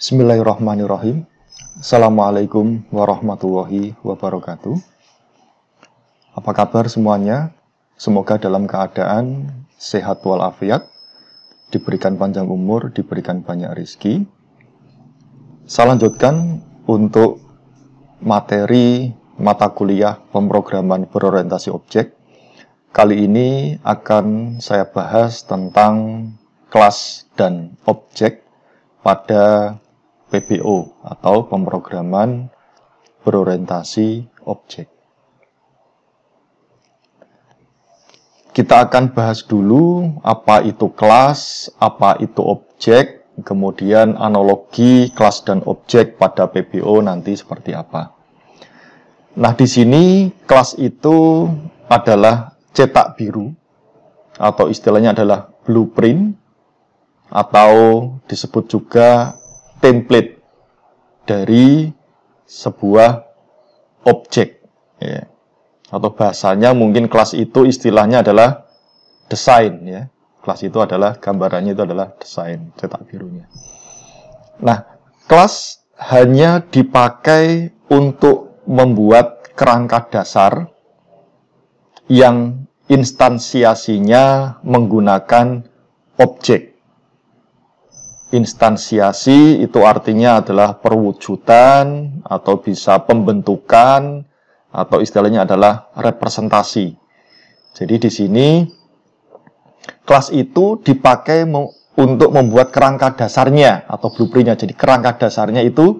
Bismillahirrahmanirrahim. Assalamualaikum warahmatullahi wabarakatuh. Apa kabar semuanya? Semoga dalam keadaan sehat walafiat, diberikan panjang umur, diberikan banyak rizki. Saya lanjutkan untuk materi mata kuliah pemrograman berorientasi objek Kali ini akan saya bahas tentang kelas dan objek pada PBO atau pemrograman berorientasi objek. Kita akan bahas dulu apa itu kelas, apa itu objek, kemudian analogi kelas dan objek pada PBO nanti seperti apa. Nah, di sini kelas itu adalah cetak biru atau istilahnya adalah blueprint atau disebut juga template dari sebuah objek. Ya. Atau bahasanya mungkin kelas itu istilahnya adalah desain. Ya. Kelas itu adalah, gambarannya itu adalah desain cetak birunya. Nah, kelas hanya dipakai untuk membuat kerangka dasar yang instansiasinya menggunakan objek. Instansiasi itu artinya adalah perwujudan atau bisa pembentukan atau istilahnya adalah representasi. Jadi di sini kelas itu dipakai untuk membuat kerangka dasarnya atau blueprintnya. Jadi kerangka dasarnya itu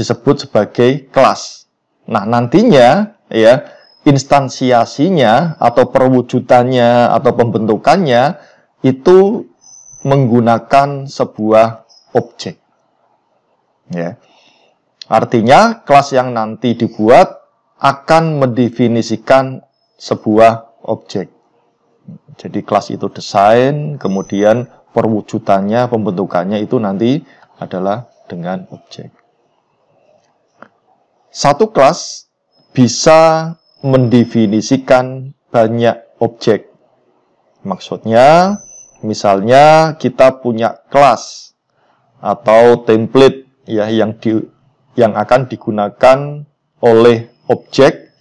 disebut sebagai kelas. Nah nantinya ya instansiasinya atau perwujudannya atau pembentukannya itu menggunakan sebuah objek. Ya. Artinya, kelas yang nanti dibuat akan mendefinisikan sebuah objek. Jadi kelas itu desain, kemudian perwujudannya, pembentukannya itu nanti adalah dengan objek. Satu kelas bisa mendefinisikan banyak objek. Maksudnya, Misalnya kita punya kelas atau template ya yang di yang akan digunakan oleh objek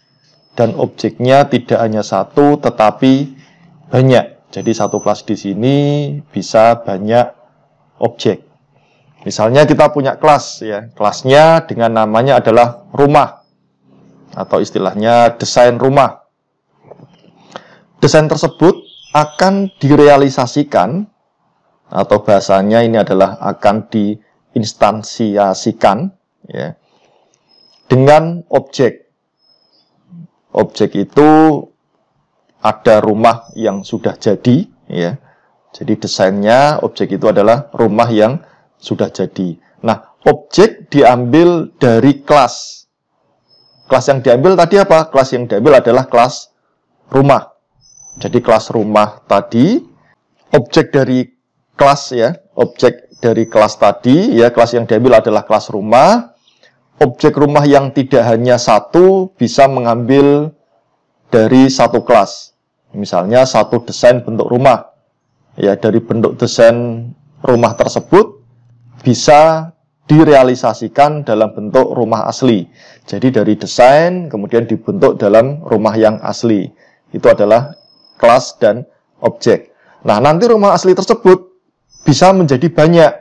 dan objeknya tidak hanya satu tetapi banyak. Jadi satu kelas di sini bisa banyak objek. Misalnya kita punya kelas ya, kelasnya dengan namanya adalah rumah atau istilahnya desain rumah. Desain tersebut akan direalisasikan atau bahasanya ini adalah akan diinstansiasikan ya, dengan objek. Objek itu ada rumah yang sudah jadi, ya. Jadi desainnya objek itu adalah rumah yang sudah jadi. Nah, objek diambil dari kelas. Kelas yang diambil tadi apa? Kelas yang diambil adalah kelas rumah. Jadi kelas rumah tadi, objek dari kelas ya, objek dari kelas tadi ya, kelas yang diambil adalah kelas rumah. Objek rumah yang tidak hanya satu bisa mengambil dari satu kelas. Misalnya satu desain bentuk rumah. Ya, dari bentuk desain rumah tersebut bisa direalisasikan dalam bentuk rumah asli. Jadi dari desain kemudian dibentuk dalam rumah yang asli. Itu adalah kelas, dan objek. Nah, nanti rumah asli tersebut bisa menjadi banyak.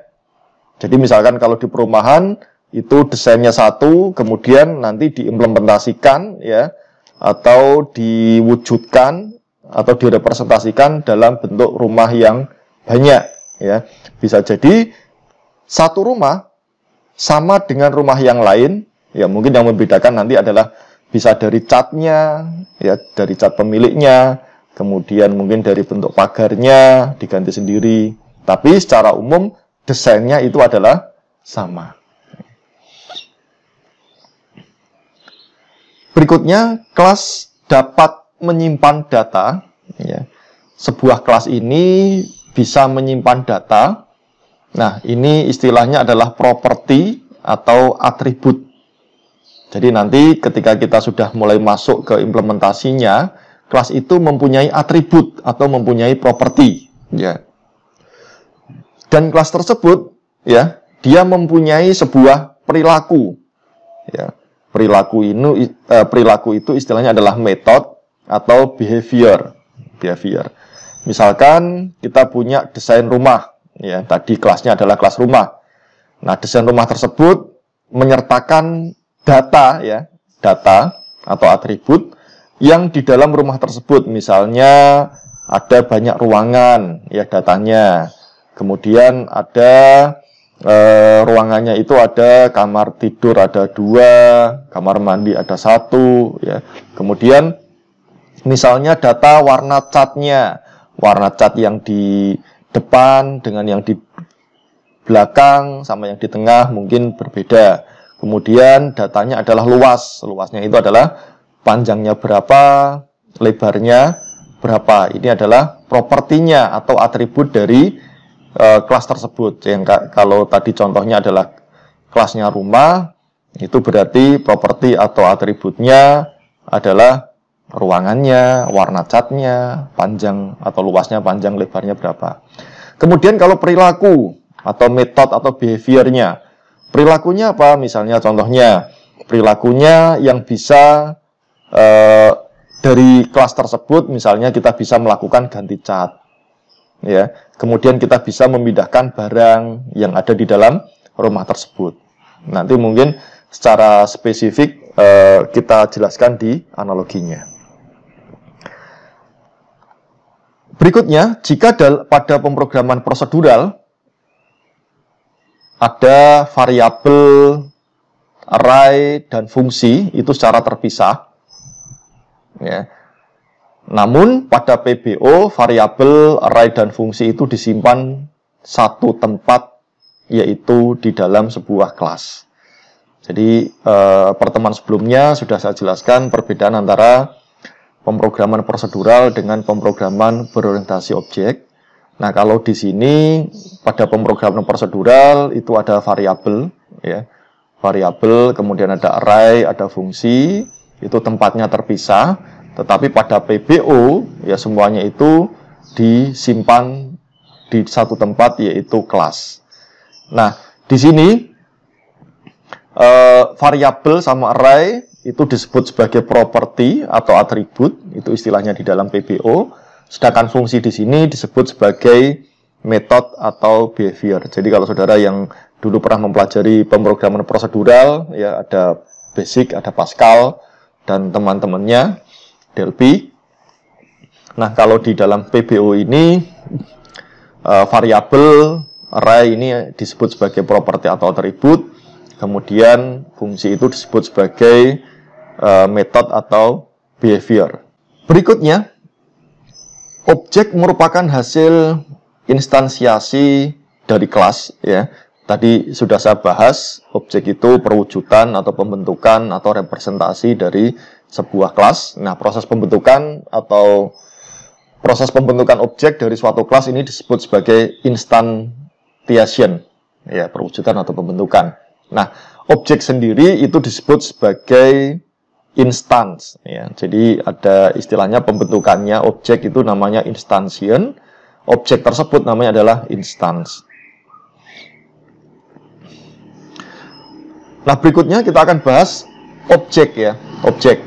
Jadi misalkan kalau di perumahan itu desainnya satu, kemudian nanti diimplementasikan ya atau diwujudkan atau direpresentasikan dalam bentuk rumah yang banyak ya. Bisa jadi satu rumah sama dengan rumah yang lain, ya mungkin yang membedakan nanti adalah bisa dari catnya, ya dari cat pemiliknya, kemudian mungkin dari bentuk pagarnya diganti sendiri. Tapi secara umum desainnya itu adalah sama. Berikutnya, kelas dapat menyimpan data. Ya, sebuah kelas ini bisa menyimpan data. Nah, ini istilahnya adalah properti atau atribut. Jadi nanti ketika kita sudah mulai masuk ke implementasinya, Kelas itu mempunyai atribut atau mempunyai properti, ya. Dan kelas tersebut, ya, dia mempunyai sebuah perilaku, ya. Perilaku ini, eh, perilaku itu istilahnya adalah metode atau behavior, behavior. Misalkan kita punya desain rumah, ya tadi kelasnya adalah kelas rumah. Nah, desain rumah tersebut menyertakan data ya, data atau atribut yang di dalam rumah tersebut. Misalnya ada banyak ruangan ya datanya. Kemudian ada e, ruangannya itu ada kamar tidur ada dua, kamar mandi ada satu ya. Kemudian misalnya data warna catnya, warna cat yang di depan dengan yang di belakang sama yang di tengah mungkin berbeda. Kemudian datanya adalah luas, luasnya itu adalah panjangnya berapa, lebarnya berapa. Ini adalah propertinya atau atribut dari uh, kelas tersebut. Yang kalau tadi contohnya adalah kelasnya rumah, itu berarti properti atau atributnya adalah ruangannya, warna catnya, panjang atau luasnya, panjang lebarnya berapa. Kemudian kalau perilaku atau metode atau behaviornya, perilakunya apa? Misalnya contohnya, perilakunya yang bisa eh, dari kelas tersebut misalnya kita bisa melakukan ganti cat. Ya. Kemudian kita bisa memindahkan barang yang ada di dalam rumah tersebut. Nanti mungkin secara spesifik eh, kita jelaskan di analoginya. Berikutnya, jika pada pemrograman prosedural ada variabel array dan fungsi itu secara terpisah, Ya. Namun pada PBO variabel array dan fungsi itu disimpan satu tempat yaitu di dalam sebuah kelas. Jadi eh, pertemuan sebelumnya sudah saya jelaskan perbedaan antara pemrograman prosedural dengan pemrograman berorientasi objek. Nah, kalau di sini pada pemrograman prosedural itu ada variabel ya. Variabel kemudian ada array, ada fungsi itu tempatnya terpisah, tetapi pada PBO ya semuanya itu disimpan di satu tempat yaitu kelas. Nah, di sini eh, variabel sama array itu disebut sebagai properti atau atribut, itu istilahnya di dalam PBO. Sedangkan fungsi di sini disebut sebagai metode atau behavior. Jadi kalau saudara yang dulu pernah mempelajari pemrograman prosedural, ya ada basic, ada Pascal, dan teman-temannya Delphi. Nah, kalau di dalam PBO ini uh, variabel array ini disebut sebagai properti atau atribut. Kemudian fungsi itu disebut sebagai uh, eh, metode atau behavior. Berikutnya, objek merupakan hasil instansiasi dari kelas ya. Tadi sudah saya bahas, objek itu perwujudan atau pembentukan atau representasi dari sebuah kelas. Nah, proses pembentukan atau proses pembentukan objek dari suatu kelas ini disebut sebagai instantiation, ya, perwujudan atau pembentukan. Nah, objek sendiri itu disebut sebagai instance, ya. Jadi ada istilahnya pembentukannya objek itu namanya instantiation, objek tersebut namanya adalah instance. Nah, berikutnya kita akan bahas objek ya, objek.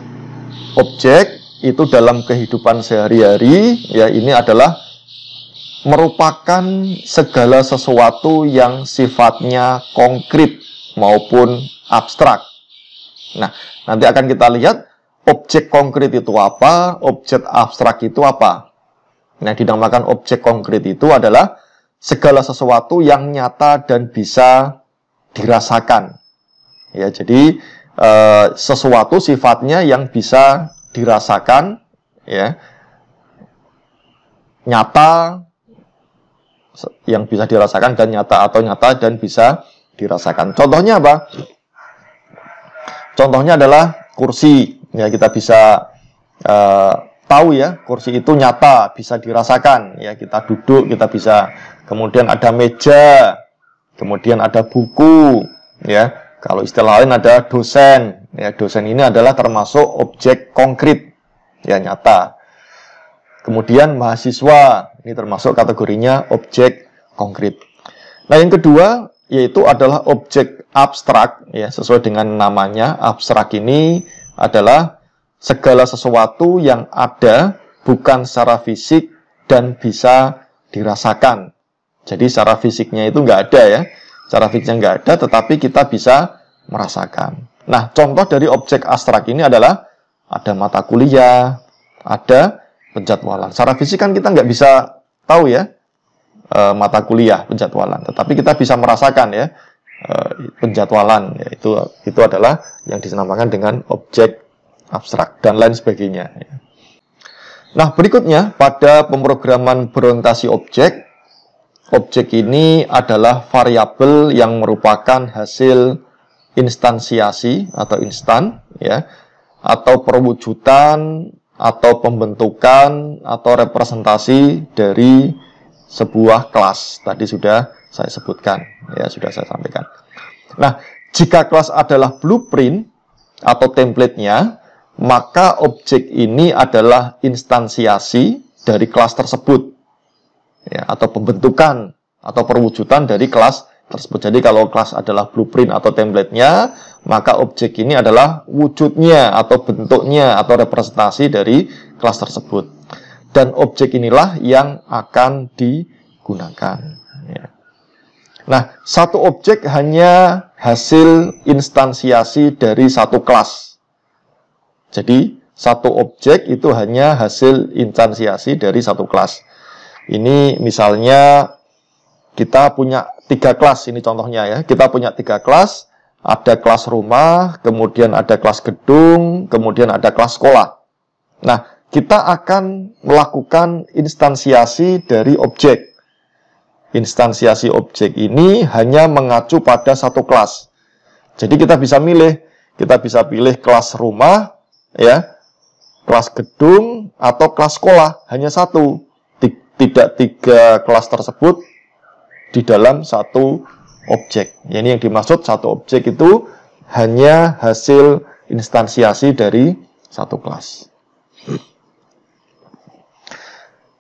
Objek itu dalam kehidupan sehari-hari ya ini adalah merupakan segala sesuatu yang sifatnya konkret maupun abstrak. Nah, nanti akan kita lihat objek konkret itu apa, objek abstrak itu apa. Nah, dinamakan objek konkret itu adalah segala sesuatu yang nyata dan bisa dirasakan Ya, jadi e, sesuatu sifatnya yang bisa dirasakan ya. Nyata yang bisa dirasakan dan nyata atau nyata dan bisa dirasakan. Contohnya apa? Contohnya adalah kursi. Ya, kita bisa e, tahu ya kursi itu nyata bisa dirasakan ya kita duduk kita bisa kemudian ada meja kemudian ada buku ya kalau istilah lain ada dosen. Ya, dosen ini adalah termasuk objek konkret, ya nyata. Kemudian mahasiswa, ini termasuk kategorinya objek konkret. Nah, yang kedua yaitu adalah objek abstrak, ya sesuai dengan namanya, abstrak ini adalah segala sesuatu yang ada bukan secara fisik dan bisa dirasakan. Jadi secara fisiknya itu nggak ada ya, Cara fisiknya nggak ada, tetapi kita bisa merasakan. Nah, contoh dari objek abstrak ini adalah ada mata kuliah, ada penjadwalan. Secara fisik kan kita nggak bisa tahu ya e, mata kuliah penjadwalan, tetapi kita bisa merasakan ya e, penjadwalan. Yaitu itu adalah yang dinamakan dengan objek abstrak dan lain sebagainya. Ya. Nah, berikutnya pada pemrograman berorientasi objek objek ini adalah variabel yang merupakan hasil instansiasi atau instan ya atau perwujudan atau pembentukan atau representasi dari sebuah kelas tadi sudah saya sebutkan ya sudah saya sampaikan. Nah, jika kelas adalah blueprint atau templatenya, maka objek ini adalah instansiasi dari kelas tersebut ya, atau pembentukan atau perwujudan dari kelas tersebut. Jadi kalau kelas adalah blueprint atau template-nya, maka objek ini adalah wujudnya atau bentuknya atau representasi dari kelas tersebut. Dan objek inilah yang akan digunakan. Ya. Nah, satu objek hanya hasil instansiasi dari satu kelas. Jadi, satu objek itu hanya hasil instansiasi dari satu kelas. Ini misalnya kita punya tiga kelas, ini contohnya ya. Kita punya tiga kelas, ada kelas rumah, kemudian ada kelas gedung, kemudian ada kelas sekolah. Nah, kita akan melakukan instansiasi dari objek. Instansiasi objek ini hanya mengacu pada satu kelas. Jadi kita bisa milih, kita bisa pilih kelas rumah, ya, kelas gedung atau kelas sekolah hanya satu tidak tiga kelas tersebut di dalam satu objek. Ya, ini yang dimaksud satu objek itu hanya hasil instansiasi dari satu kelas.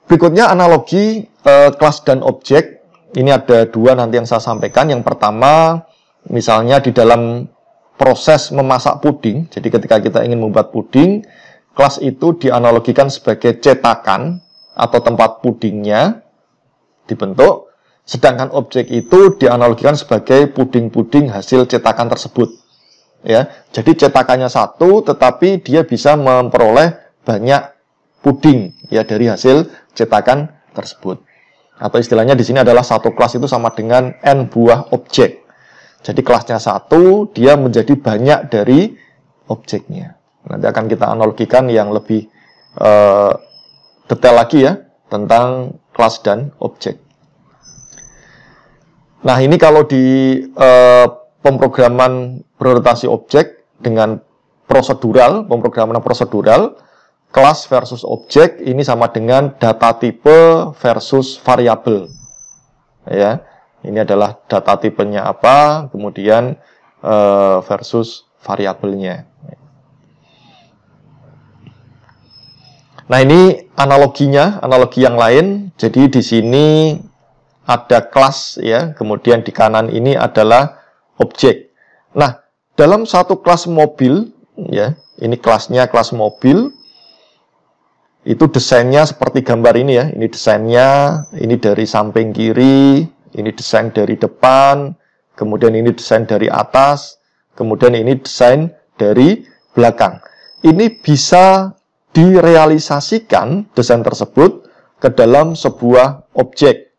Berikutnya analogi eh, kelas dan objek. Ini ada dua nanti yang saya sampaikan. Yang pertama, misalnya di dalam proses memasak puding. Jadi ketika kita ingin membuat puding, kelas itu dianalogikan sebagai cetakan atau tempat pudingnya dibentuk, sedangkan objek itu dianalogikan sebagai puding-puding hasil cetakan tersebut. Ya, jadi cetakannya satu, tetapi dia bisa memperoleh banyak puding ya dari hasil cetakan tersebut. Atau istilahnya di sini adalah satu kelas itu sama dengan n buah objek. Jadi kelasnya satu, dia menjadi banyak dari objeknya. Nanti akan kita analogikan yang lebih eh, detail lagi ya tentang kelas dan objek. Nah, ini kalau di eh, pemrograman prioritasi objek dengan prosedural, pemrograman prosedural, kelas versus objek ini sama dengan data tipe versus variabel. Ya, ini adalah data tipenya apa, kemudian eh, versus variabelnya. Nah, ini analoginya, analogi yang lain. Jadi di sini ada kelas ya, kemudian di kanan ini adalah objek. Nah, dalam satu kelas mobil ya, ini kelasnya kelas mobil. Itu desainnya seperti gambar ini ya. Ini desainnya, ini dari samping kiri, ini desain dari depan, kemudian ini desain dari atas, kemudian ini desain dari belakang. Ini bisa direalisasikan desain tersebut ke dalam sebuah objek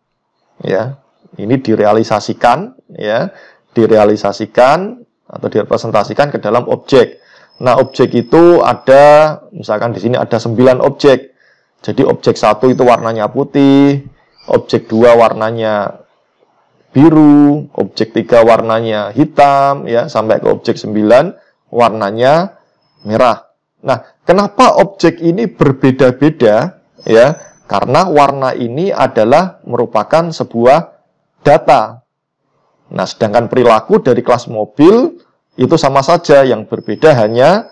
ya ini direalisasikan ya direalisasikan atau direpresentasikan ke dalam objek nah objek itu ada misalkan di sini ada 9 objek jadi objek satu itu warnanya putih objek dua warnanya biru objek tiga warnanya hitam ya sampai ke objek 9 warnanya merah nah Kenapa objek ini berbeda-beda? Ya, karena warna ini adalah merupakan sebuah data. Nah, sedangkan perilaku dari kelas mobil itu sama saja, yang berbeda hanya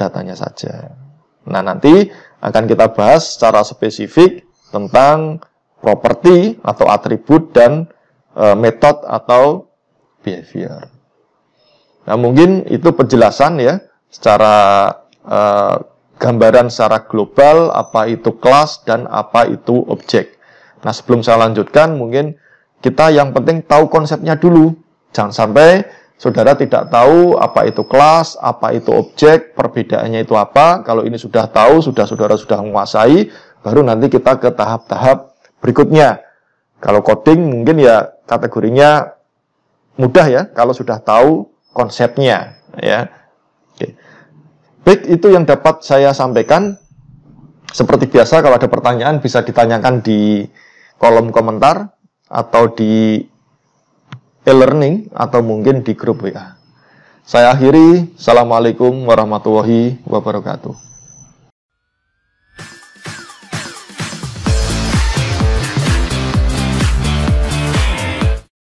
datanya saja. Nah, nanti akan kita bahas secara spesifik tentang properti atau atribut dan e, metode atau behavior. Nah, mungkin itu penjelasan ya secara Eh, gambaran secara global apa itu kelas dan apa itu objek. Nah, sebelum saya lanjutkan, mungkin kita yang penting tahu konsepnya dulu. Jangan sampai saudara tidak tahu apa itu kelas, apa itu objek, perbedaannya itu apa. Kalau ini sudah tahu, sudah saudara sudah menguasai, baru nanti kita ke tahap-tahap berikutnya. Kalau coding mungkin ya kategorinya mudah ya kalau sudah tahu konsepnya ya. Baik, itu yang dapat saya sampaikan. Seperti biasa, kalau ada pertanyaan bisa ditanyakan di kolom komentar atau di e-learning atau mungkin di grup WA. Saya akhiri, Assalamualaikum warahmatullahi wabarakatuh.